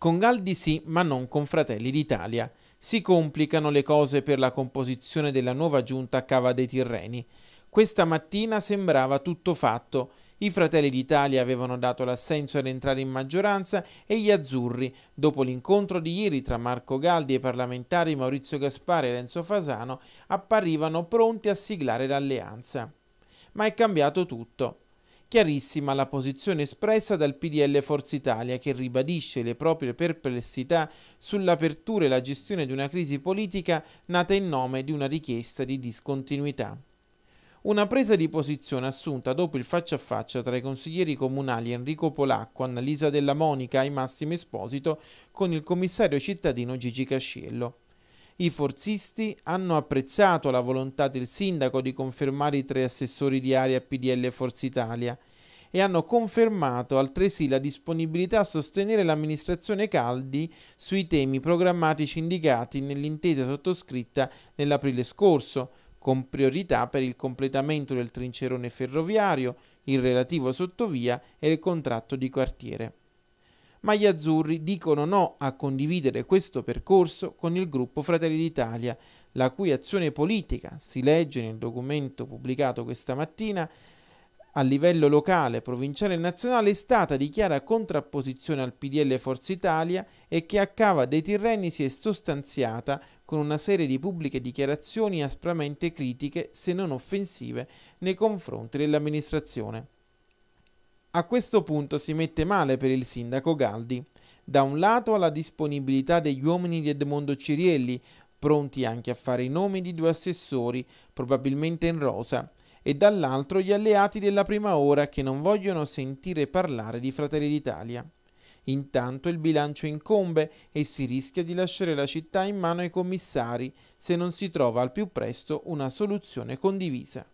Con Galdi sì, ma non con Fratelli d'Italia. Si complicano le cose per la composizione della nuova giunta a Cava dei Tirreni. Questa mattina sembrava tutto fatto. I Fratelli d'Italia avevano dato l'assenso ad entrare in maggioranza e gli azzurri, dopo l'incontro di ieri tra Marco Galdi e i parlamentari Maurizio Gaspari e Renzo Fasano, apparivano pronti a siglare l'alleanza. Ma è cambiato tutto. Chiarissima la posizione espressa dal PDL Forza Italia che ribadisce le proprie perplessità sull'apertura e la gestione di una crisi politica nata in nome di una richiesta di discontinuità. Una presa di posizione assunta dopo il faccia a faccia tra i consiglieri comunali Enrico Polacco, Annalisa Della Monica e Massimo Esposito con il commissario cittadino Gigi Casciello. I forzisti hanno apprezzato la volontà del sindaco di confermare i tre assessori di area PDL Forza Italia e hanno confermato altresì la disponibilità a sostenere l'amministrazione Caldi sui temi programmatici indicati nell'intesa sottoscritta nell'aprile scorso, con priorità per il completamento del trincerone ferroviario, il relativo sottovia e il contratto di quartiere ma gli azzurri dicono no a condividere questo percorso con il gruppo Fratelli d'Italia, la cui azione politica, si legge nel documento pubblicato questa mattina, a livello locale, provinciale e nazionale è stata di chiara contrapposizione al PDL Forza Italia e che a Cava dei Tirreni si è sostanziata con una serie di pubbliche dichiarazioni aspramente critiche, se non offensive, nei confronti dell'amministrazione. A questo punto si mette male per il sindaco Galdi. Da un lato alla disponibilità degli uomini di Edmondo Cirielli, pronti anche a fare i nomi di due assessori, probabilmente in rosa, e dall'altro gli alleati della prima ora che non vogliono sentire parlare di Fratelli d'Italia. Intanto il bilancio incombe e si rischia di lasciare la città in mano ai commissari se non si trova al più presto una soluzione condivisa.